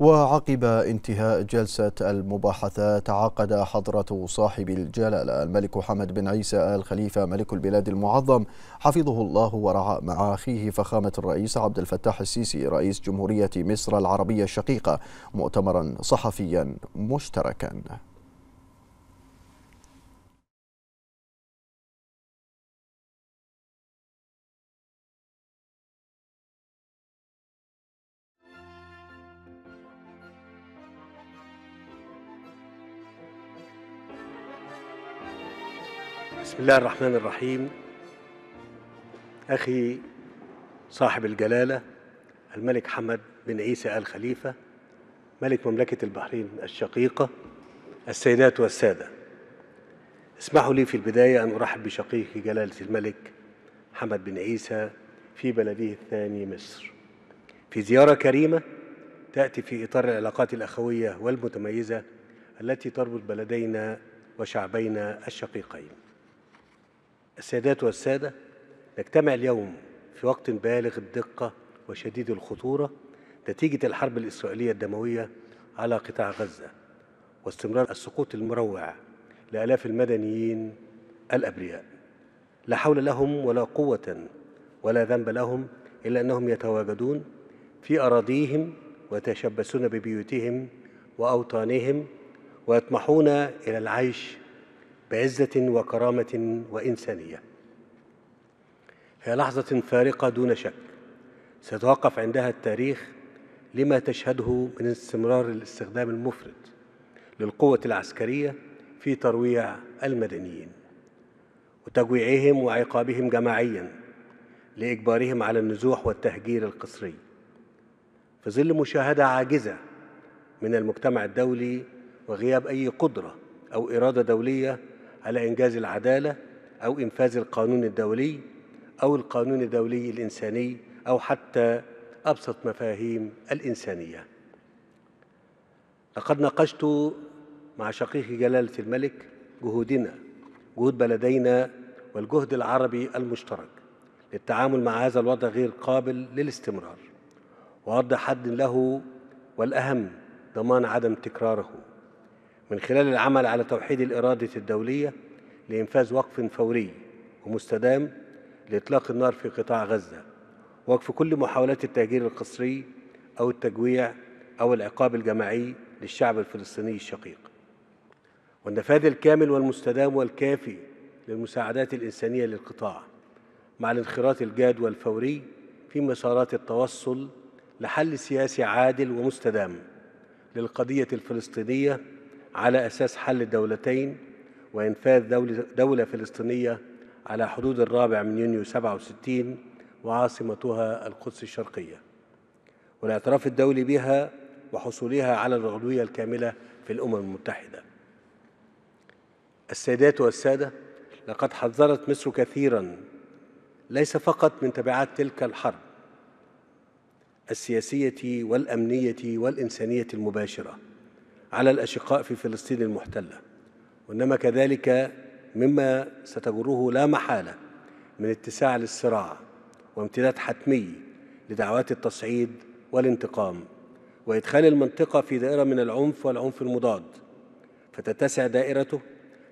وعقب انتهاء جلسة المباحثة تعاقد حضرة صاحب الجلالة الملك حمد بن عيسى آل خليفة ملك البلاد المعظم حفظه الله ورعى مع أخيه فخامة الرئيس عبد الفتاح السيسي رئيس جمهورية مصر العربية الشقيقة مؤتمرا صحفيا مشتركا بسم الله الرحمن الرحيم أخي صاحب الجلالة الملك حمد بن عيسى آل خليفة ملك مملكة البحرين الشقيقة السيدات والسادة اسمحوا لي في البداية أن أرحب بشقيقي جلالة الملك حمد بن عيسى في بلده الثاني مصر في زيارة كريمة تأتي في إطار العلاقات الأخوية والمتميزة التي تربط بلدينا وشعبينا الشقيقين السيدات والسادة نجتمع اليوم في وقت بالغ الدقة وشديد الخطورة نتيجة الحرب الإسرائيلية الدموية على قطاع غزة واستمرار السقوط المروع لآلاف المدنيين الأبرياء لا حول لهم ولا قوة ولا ذنب لهم إلا أنهم يتواجدون في أراضيهم ويتشبثون ببيوتهم وأوطانهم ويطمحون إلى العيش بعزة وكرامة وإنسانية هي لحظة فارقة دون شك سيتوقف عندها التاريخ لما تشهده من استمرار الاستخدام المفرط للقوة العسكرية في ترويع المدنيين وتجويعهم وعقابهم جماعيا لإجبارهم على النزوح والتهجير القسري في ظل مشاهدة عاجزة من المجتمع الدولي وغياب أي قدرة أو إرادة دولية على إنجاز العدالة أو إنفاذ القانون الدولي أو القانون الدولي الإنساني أو حتى أبسط مفاهيم الإنسانية لقد ناقشت مع شقيق جلالة الملك جهودنا جهود بلدينا والجهد العربي المشترك للتعامل مع هذا الوضع غير قابل للاستمرار ووضع حد له والأهم ضمان عدم تكراره من خلال العمل على توحيد الإرادة الدولية لإنفاذ وقف فوري ومستدام لإطلاق النار في قطاع غزة وقف كل محاولات التهجير القسري أو التجويع أو العقاب الجماعي للشعب الفلسطيني الشقيق والنفاذ الكامل والمستدام والكافي للمساعدات الإنسانية للقطاع مع الانخراط الجاد والفوري في مسارات التوصل لحل سياسي عادل ومستدام للقضية الفلسطينية على أساس حل الدولتين وإنفاذ دولة, دولة فلسطينية على حدود الرابع من يونيو 67 وعاصمتها القدس الشرقية والاعتراف الدولي بها وحصولها على العضوية الكاملة في الأمم المتحدة السيدات والسادة لقد حذرت مصر كثيرا ليس فقط من تبعات تلك الحرب السياسية والأمنية والإنسانية المباشرة على الأشقاء في فلسطين المحتلة وإنما كذلك مما ستجره لا محالة من اتساع للصراع وامتداد حتمي لدعوات التصعيد والانتقام وإدخال المنطقة في دائرة من العنف والعنف المضاد فتتسع دائرته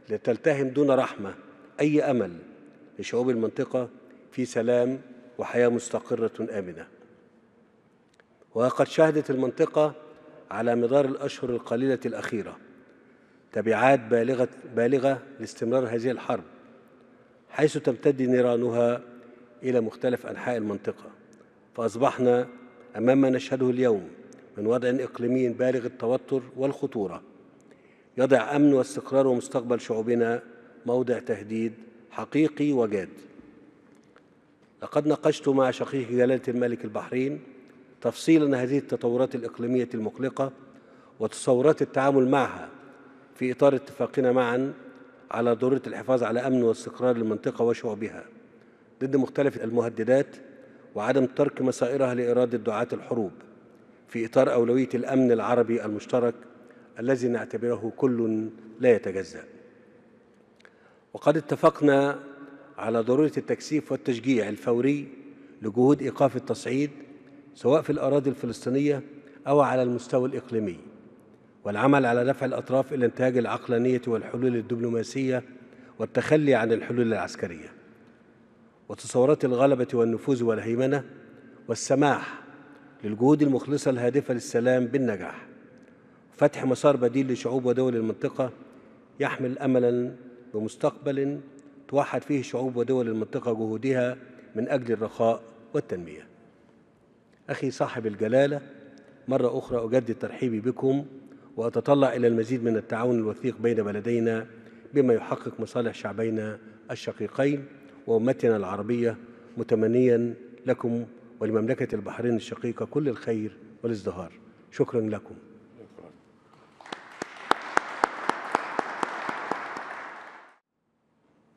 لتلتهم دون رحمة أي أمل لشعوب المنطقة في سلام وحياة مستقرة آمنة وقد شهدت المنطقة على مدار الأشهر القليلة الأخيرة تبعات بالغة, بالغة لاستمرار هذه الحرب حيث تمتد نيرانها إلى مختلف أنحاء المنطقة فأصبحنا أمام ما نشهده اليوم من وضع إقليمي بالغ التوتر والخطورة يضع أمن واستقرار ومستقبل شعوبنا موضع تهديد حقيقي وجاد لقد ناقشت مع شقيق جلالة الملك البحرين تفصيلا هذه التطورات الإقليمية المقلقة وتصورات التعامل معها في إطار اتفاقنا معا على ضرورة الحفاظ على أمن واستقرار المنطقة وشعوبها ضد مختلف المهددات وعدم ترك مسائرها لإرادة دعاة الحروب في إطار أولوية الأمن العربي المشترك الذي نعتبره كل لا يتجزأ وقد اتفقنا على ضرورة التكثيف والتشجيع الفوري لجهود إيقاف التصعيد سواء في الأراضي الفلسطينية أو على المستوى الإقليمي والعمل على دفع الأطراف إلى إنتاج العقلانية والحلول الدبلوماسية والتخلي عن الحلول العسكرية وتصورات الغلبة والنفوذ والهيمنة والسماح للجهود المخلصة الهادفة للسلام بالنجاح وفتح مسار بديل لشعوب ودول المنطقة يحمل أملا بمستقبل توحد فيه شعوب ودول المنطقة جهودها من أجل الرخاء والتنمية أخي صاحب الجلالة مرة أخرى أجدد ترحيبي بكم وأتطلع إلى المزيد من التعاون الوثيق بين بلدينا بما يحقق مصالح شعبينا الشقيقين وأمتنا العربية متمنيا لكم ولمملكة البحرين الشقيقة كل الخير والازدهار شكرا لكم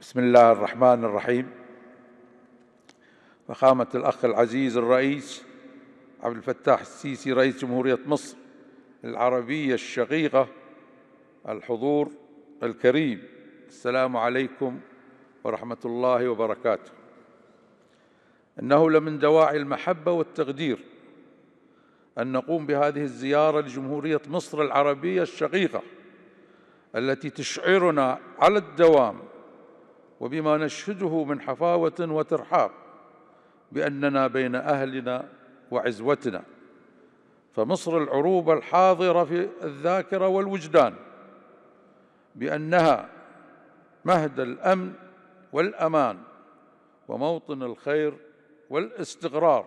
بسم الله الرحمن الرحيم فخامة الأخ العزيز الرئيس عبد الفتاح السيسي رئيس جمهورية مصر العربية الشقيقة الحضور الكريم السلام عليكم ورحمة الله وبركاته إنه لمن دواعي المحبة والتقدير أن نقوم بهذه الزيارة لجمهورية مصر العربية الشقيقة التي تشعرنا على الدوام وبما نشهده من حفاوة وترحاب بأننا بين أهلنا وعزوتنا فمصر العروبة الحاضرة في الذاكرة والوجدان بأنها مهد الأمن والأمان وموطن الخير والاستقرار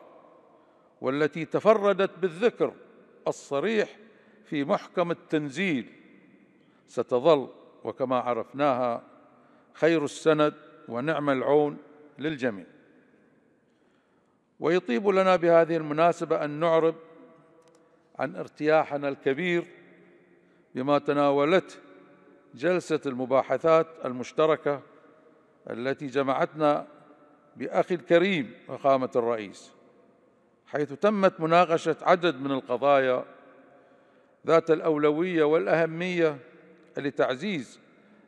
والتي تفردت بالذكر الصريح في محكم التنزيل ستظل وكما عرفناها خير السند ونعم العون للجميع ويطيب لنا بهذه المناسبة أن نعرب عن ارتياحنا الكبير بما تناولته جلسة المباحثات المشتركة التي جمعتنا بأخي الكريم فخامة الرئيس حيث تمت مناقشة عدد من القضايا ذات الأولوية والأهمية لتعزيز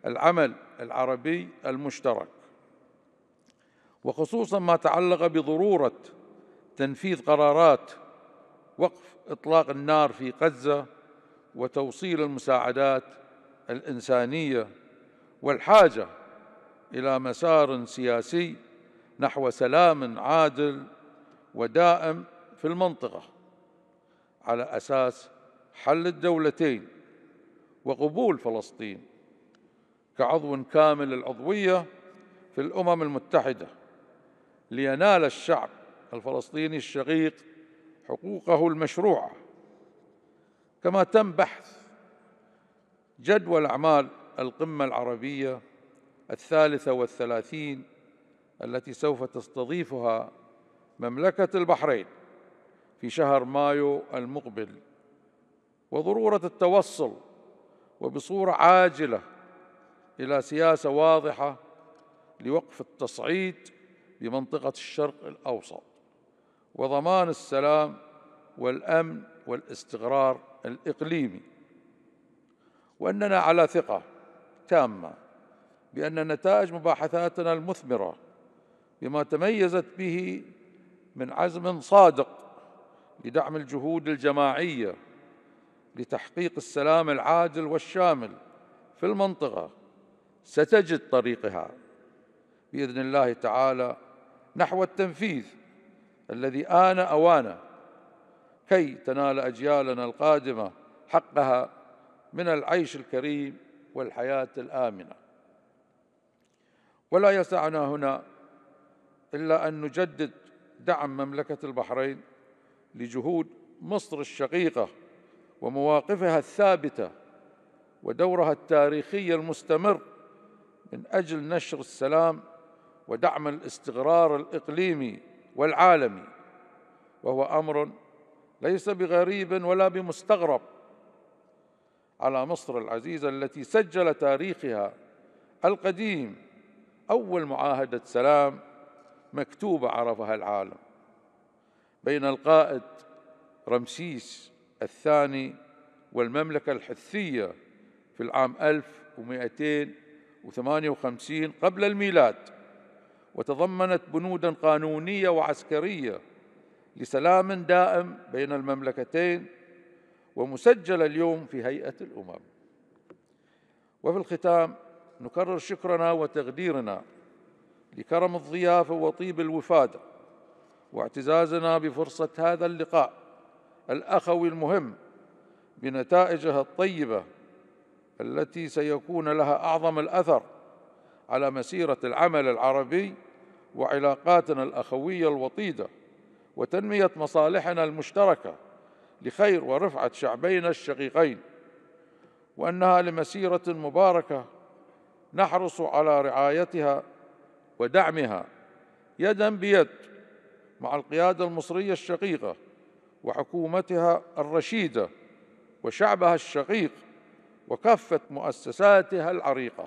العمل العربي المشترك وخصوصا ما تعلق بضروره تنفيذ قرارات وقف اطلاق النار في غزه وتوصيل المساعدات الانسانيه والحاجه الى مسار سياسي نحو سلام عادل ودائم في المنطقه على اساس حل الدولتين وقبول فلسطين كعضو كامل العضويه في الامم المتحده لينال الشعب الفلسطيني الشقيق حقوقه المشروعه كما تم بحث جدول اعمال القمه العربيه الثالثه والثلاثين التي سوف تستضيفها مملكه البحرين في شهر مايو المقبل وضروره التوصل وبصوره عاجله الى سياسه واضحه لوقف التصعيد بمنطقه الشرق الاوسط وضمان السلام والامن والاستقرار الاقليمي واننا على ثقه تامه بان نتائج مباحثاتنا المثمره بما تميزت به من عزم صادق لدعم الجهود الجماعيه لتحقيق السلام العادل والشامل في المنطقه ستجد طريقها باذن الله تعالى نحو التنفيذ الذي آن أوانه كي تنال أجيالنا القادمة حقها من العيش الكريم والحياة الآمنة ولا يسعنا هنا إلا أن نجدد دعم مملكة البحرين لجهود مصر الشقيقة ومواقفها الثابتة ودورها التاريخي المستمر من أجل نشر السلام ودعم الاستقرار الإقليمي والعالمي وهو امر ليس بغريب ولا بمستغرب على مصر العزيزه التي سجل تاريخها القديم اول معاهده سلام مكتوبه عرفها العالم بين القائد رمسيس الثاني والمملكه الحثيه في العام 1258 قبل الميلاد وتضمنت بنودا قانونيه وعسكريه لسلام دائم بين المملكتين ومسجله اليوم في هيئه الامم. وفي الختام نكرر شكرنا وتقديرنا لكرم الضيافه وطيب الوفاده واعتزازنا بفرصه هذا اللقاء الاخوي المهم بنتائجها الطيبه التي سيكون لها اعظم الاثر على مسيرة العمل العربي وعلاقاتنا الأخوية الوطيدة وتنمية مصالحنا المشتركة لخير ورفعة شعبينا الشقيقين وأنها لمسيرة مباركة نحرص على رعايتها ودعمها يدا بيد مع القيادة المصرية الشقيقة وحكومتها الرشيدة وشعبها الشقيق وكافة مؤسساتها العريقة